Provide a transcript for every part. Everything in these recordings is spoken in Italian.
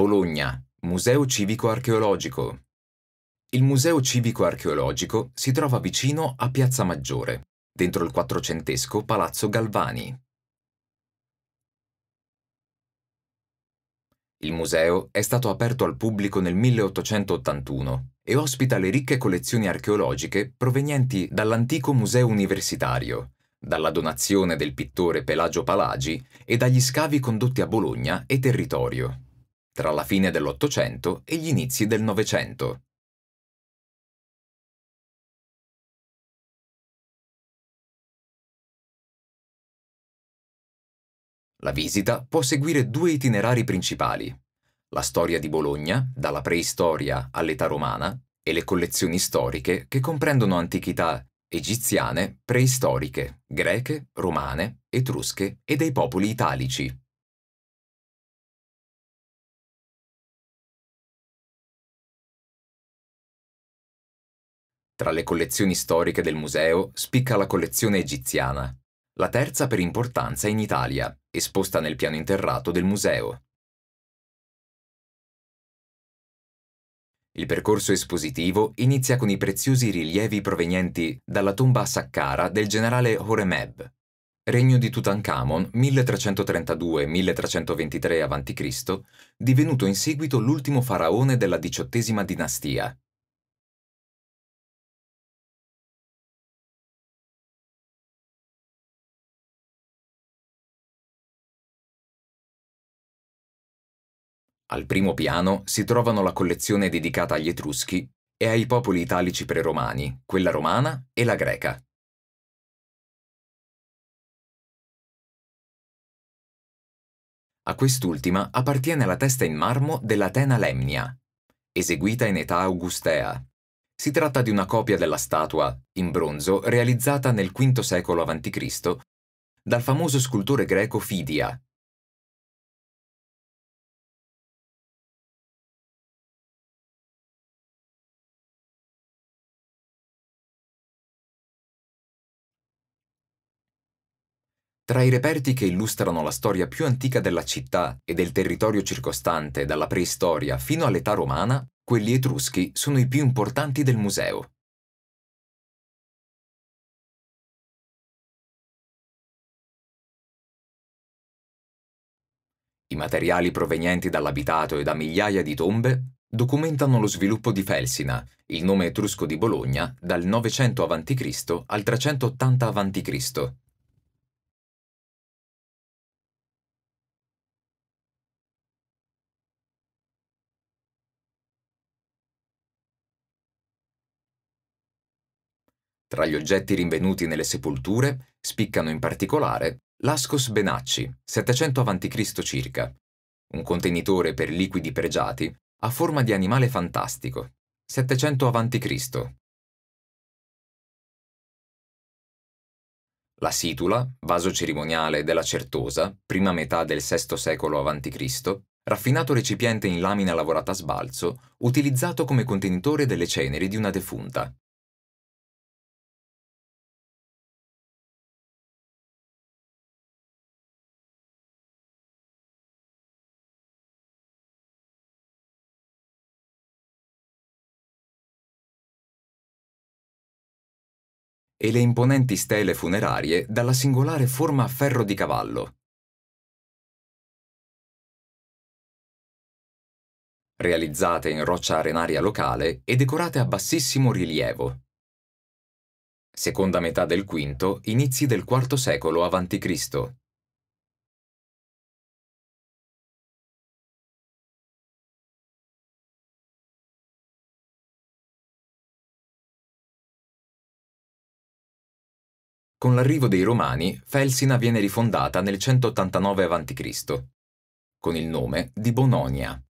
Bologna, Museo Civico Archeologico. Il Museo Civico Archeologico si trova vicino a Piazza Maggiore, dentro il quattrocentesco Palazzo Galvani. Il museo è stato aperto al pubblico nel 1881 e ospita le ricche collezioni archeologiche provenienti dall'antico museo universitario, dalla donazione del pittore Pelagio Palagi e dagli scavi condotti a Bologna e territorio tra la fine dell'Ottocento e gli inizi del Novecento. La visita può seguire due itinerari principali, la storia di Bologna, dalla preistoria all'età romana, e le collezioni storiche che comprendono antichità egiziane, preistoriche, greche, romane, etrusche e dei popoli italici. Tra le collezioni storiche del museo spicca la collezione egiziana, la terza per importanza in Italia, esposta nel piano interrato del museo. Il percorso espositivo inizia con i preziosi rilievi provenienti dalla tomba a Saqqara del generale Horemeb, regno di Tutankhamon 1332-1323 a.C., divenuto in seguito l'ultimo faraone della diciottesima dinastia. Al primo piano si trovano la collezione dedicata agli Etruschi e ai popoli italici preromani, quella romana e la greca. A quest'ultima appartiene la testa in marmo dell'Atena Lemnia, eseguita in età augustea. Si tratta di una copia della statua, in bronzo, realizzata nel V secolo a.C. dal famoso scultore greco Fidia, Tra i reperti che illustrano la storia più antica della città e del territorio circostante dalla preistoria fino all'età romana, quelli etruschi sono i più importanti del museo. I materiali provenienti dall'abitato e da migliaia di tombe documentano lo sviluppo di Felsina, il nome etrusco di Bologna, dal 900 a.C. al 380 a.C., Tra gli oggetti rinvenuti nelle sepolture spiccano in particolare l'Ascos Benacci, 700 a.C. circa, un contenitore per liquidi pregiati a forma di animale fantastico, 700 a.C. La situla, vaso cerimoniale della Certosa, prima metà del VI secolo a.C., raffinato recipiente in lamina lavorata a sbalzo, utilizzato come contenitore delle ceneri di una defunta, e le imponenti stele funerarie dalla singolare forma a ferro di cavallo. Realizzate in roccia arenaria locale e decorate a bassissimo rilievo. Seconda metà del V, inizi del IV secolo a.C. Con l'arrivo dei Romani, Felsina viene rifondata nel 189 a.C., con il nome di Bononia.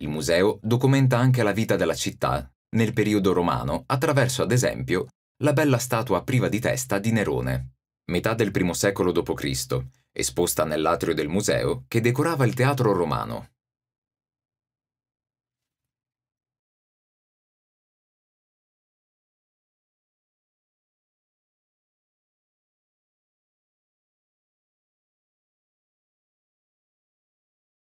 Il museo documenta anche la vita della città nel periodo romano attraverso, ad esempio, la bella statua priva di testa di Nerone, metà del I secolo d.C., esposta nell'atrio del museo che decorava il teatro romano.